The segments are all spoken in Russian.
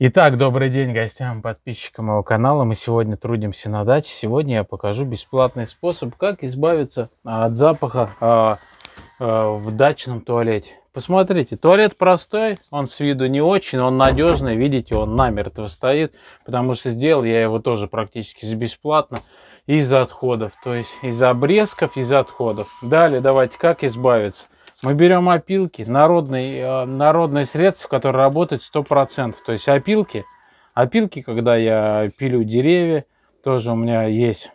Итак, добрый день гостям, подписчикам моего канала. Мы сегодня трудимся на даче. Сегодня я покажу бесплатный способ, как избавиться а, от запаха э, э, в дачном туалете. Посмотрите, туалет простой, он с виду не очень, он надежный, видите, он намертво стоит, потому что сделал я его тоже практически бесплатно из отходов, то есть из обрезков, из отходов. Далее давайте как избавиться. Мы берем опилки, народные, э, народные средства, которые работают 100%. То есть опилки, опилки, когда я пилю деревья, тоже у меня есть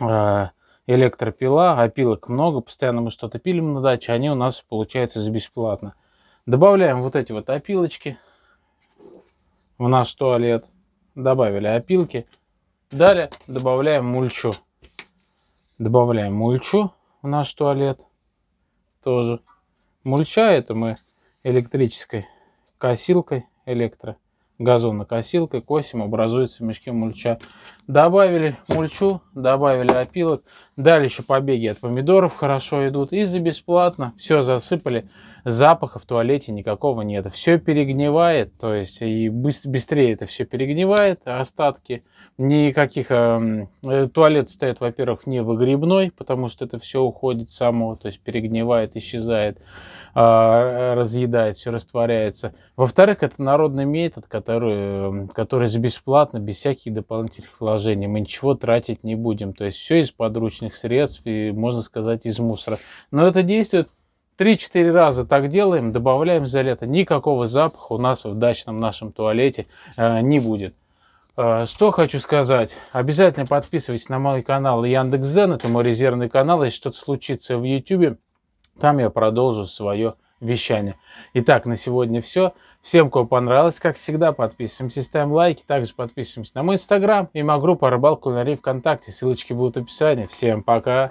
э, электропила, опилок много, постоянно мы что-то пилим на даче, они у нас получаются бесплатно. Добавляем вот эти вот опилочки в наш туалет. Добавили опилки. Далее добавляем мульчу. Добавляем мульчу в наш туалет тоже. Мульча это мы электрической косилкой электро газонокосилкой косим, образуются мешки мульча добавили мульчу, добавили опилок, дали еще побеги от помидоров хорошо идут, и за бесплатно все засыпали, запаха в туалете никакого нет, все перегнивает, то есть и быстрее это все перегнивает, остатки никаких, эм, э, туалет стоит, во-первых, не выгребной, потому что это все уходит само, то есть перегнивает, исчезает, а, э, разъедает, все растворяется. Во-вторых, это народный метод, который, эм, который бесплатно, без всяких дополнительных вложений приложении, мы ничего тратить не будем. То есть все из подручных средств и, можно сказать, из мусора. Но это действует 3-4 раза так делаем, добавляем за лето. Никакого запаха у нас в дачном нашем туалете э, не будет. Э, что хочу сказать. Обязательно подписывайтесь на мой канал Яндекс.Зен. Это мой резервный канал. Если что-то случится в YouTube, там я продолжу свое вещания. Итак, на сегодня все. Всем, кому понравилось, как всегда, подписываемся, ставим лайки. Также подписываемся на мой инстаграм и моя группа «Рыбалка кулинарий ВКонтакте». Ссылочки будут в описании. Всем пока!